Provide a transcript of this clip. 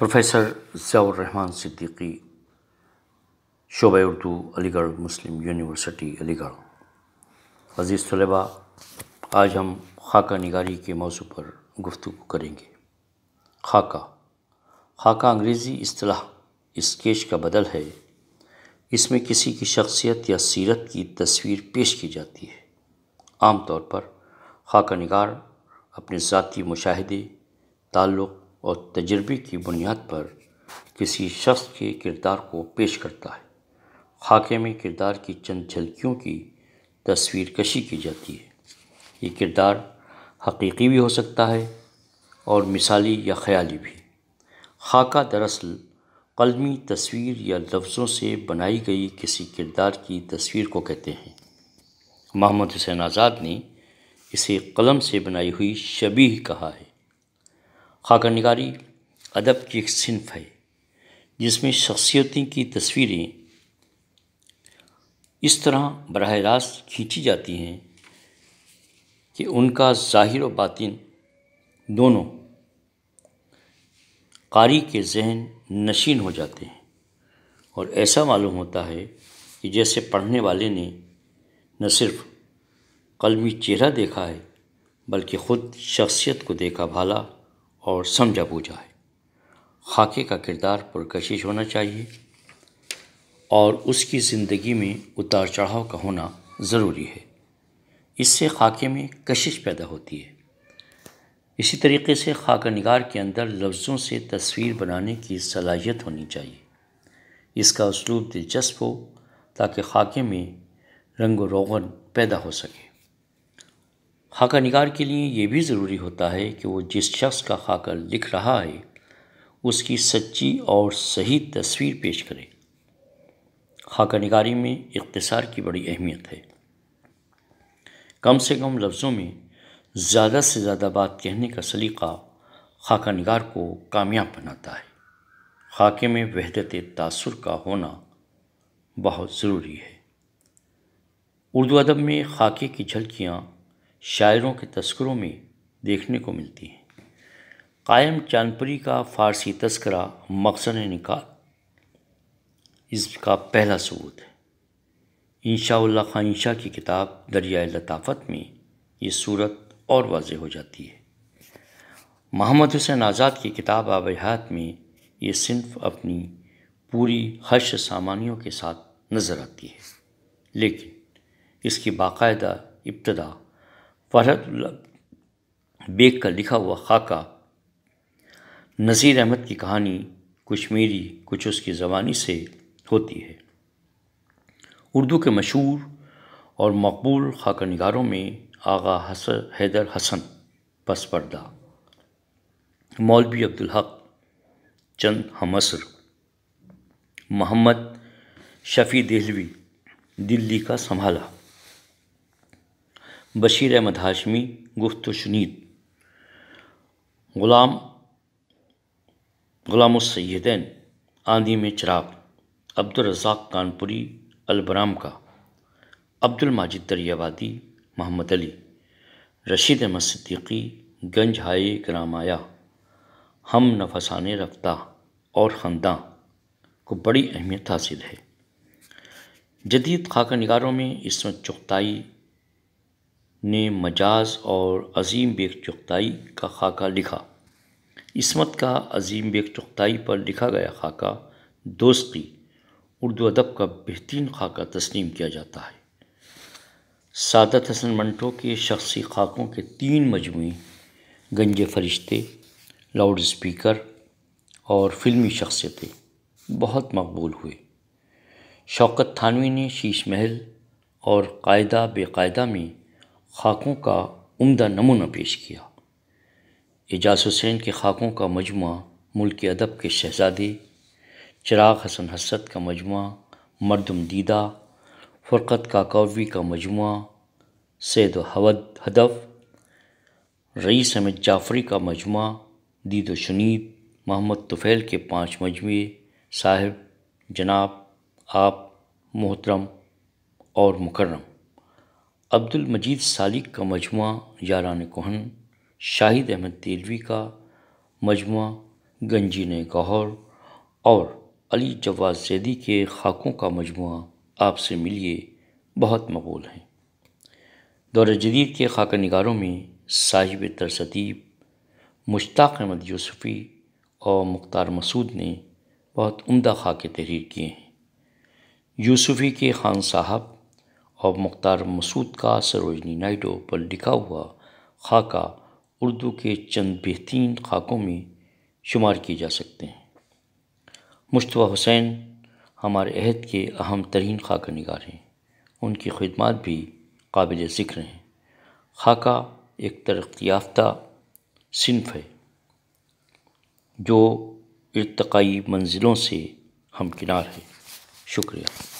professor Rahman Siddiqui शोब Urdu Aligarh Muslim University Aligarh अज़ीज़ तलबा आज हम खाका निगारी के मौजू पर गुफ्तु करेंगे खाका खाका अंग्रेज़ी असलाह इस केश का बदल है इसमें किसी की शख्सियत या सीरत की तस्वीर पेश की जाती है आम तौर पर खाका निगार अपने ज़ाती मुशाहदे ताल्लुक़ और तजर्बे की बुनियाद पर किसी शख्स के किरदार को पेश करता है खाके में किरदार की चंद झलकियों की तस्वीर कशी की जाती है ये किरदार हकीकी भी हो सकता है और मिसाली या ख्याली भी खाका दरअसल कलमी तस्वीर या लफ्ज़ों से बनाई गई किसी किरदार की तस्वीर को कहते हैं मोहम्मद हुसैन आज़ाद ने इसे कलम से बनाई हुई शबी कहा है खाका निगारी अदब की एक सिनफ है जिसमें शख्सियतें की तस्वीरें इस तरह बरह रास्त खींची जाती हैं कि उनका ज़ाहिर व बातिन दोनों कारी के जहन नशीन हो जाते हैं और ऐसा मालूम होता है कि जैसे पढ़ने वाले ने न सिर्फ कलमी चेहरा देखा है बल्कि ख़ुद शख्सियत को देखा भाला और समझा बूझा है खाके का किरदार पुरकशिश होना चाहिए और उसकी ज़िंदगी में उतार चढ़ाव का होना ज़रूरी है इससे खाके में कशिश पैदा होती है इसी तरीके से खाका निगार के अंदर लफ्ज़ों से तस्वीर बनाने की सलाहियत होनी चाहिए इसका उसलूब दिलचस्प हो ताकि खाके में रंग रोगन पैदा हो सके खाका निगार के लिए ये भी ज़रूरी होता है कि वो जिस शख्स का खाका लिख रहा है उसकी सच्ची और सही तस्वीर पेश करे खाका निगारी में इकतसार की बड़ी अहमियत है कम से कम लफ्ज़ों में ज़्यादा से ज़्यादा बात कहने का सलीका खाका निगार को कामयाब बनाता है खाके में वहदत तासर का होना बहुत ज़रूरी है उर्दू अदब में खाके की झलकियाँ शायरों के तस्करों में देखने को मिलती हैं कायम चांदपुरी का फ़ारसी तस्करा मकसद निकाल इसका पहला सबूत है इंशाउल्ला खान शाह की किताब दरियाए लताफत में ये सूरत और वाज हो जाती है मोहम्मद हुसैन आज़ाद की किताब आबहत में ये सिर्फ अपनी पूरी हर्ष सामानियों के साथ नज़र आती है लेकिन इसकी बाकायदा इब्तदा फरहत बेग का लिखा हुआ खाका नज़ीर अहमद की कहानी कुछ मेरी कुछ उसकी ज़बानी से होती है उर्दू के मशहूर और मकबूल खाका नगारों में आगा हस हैदर हसन पसपर्दा मौलवी अब्दुल हक चंद हमसर मोहम्मद शफ़ी दहलवी दिल्ली का संभाला बशीर अहमद हाशमी गुफ्त शनीद गुलाम गुलाम सैदैन आंधी में चिराग अब्दुलरजाक कानपुरी अलबराम का अब्दुल माजिद दरियाबादी मोहम्मद अली रशीद अहमद सिद्दीकी गंज हाय ग्रामाया हम नफसान रफ्ता और ख़ानदा को बड़ी अहमियत हासिल है जदीद खाका निगारों में इसमत चुगताई ने मजाज और अजीम बेग चुगताई का खाका लिखा इसमत का अजीम बेग चुगताई पर लिखा गया खाका दोस्ती उर्दू अदब का बेहतरीन खाका तस्लीम किया जाता है सादत हसन मंटो के शख्सी खाकों के तीन मजमू गंजे फरिश्ते लाउड स्पीकर और फिल्मी शख्सियतें बहुत मकबूल हुए शौकत थानवी ने शीश महल और कायदा बेकायदा में खाकों का उम्दा नमूना पेश किया एजाज हुसैन के खाकों का मजमू मुल्क अदब के शहजादे चिराग हसन हसरत का मजमू मरदम दीदा फ़ुरक़त काकावी का मजमू सैद हवद हदफ रईस अहमद जाफरी का मजमू दीद शनीद मोहम्मद तुफ़ैल के पाँच मजमे साहिब जनाब आप मोहतरम और मुकर्रम अब्दुल मजीद सालिक का मजमु यारान कोहन शाहिद अहमद तेलवी का मजमु गंजीन गौहर और अली जवाद जैदी के खाकों का मजमु आपसे मिलिए बहुत मकबूल हैं दौर जदीद के खाक नगारों में साहिब तरसतीब मुश्ताक अहमद यूसुफ़ी और मुख्तार मसूद ने बहुत उम्दा खाके तहरीर किए हैं यूसुफ़ी के ख़ान साहब और मुख्तार मसूद का सरोजनी नायडू पर लिखा हुआ खाका उर्दू के चंद बेहतरीन खाकों में शुमार किए जा सकते हैं मुशतबा हुसैन हमारे अहद के अहम तरीन खाका नगार हैं उनकी खदमात भी काबिल ज़िक्र हैं खाका एक तरक् याफ्ता सिनफ है जो इरतकई मंजिलों से हमकिनार है शुक्रिया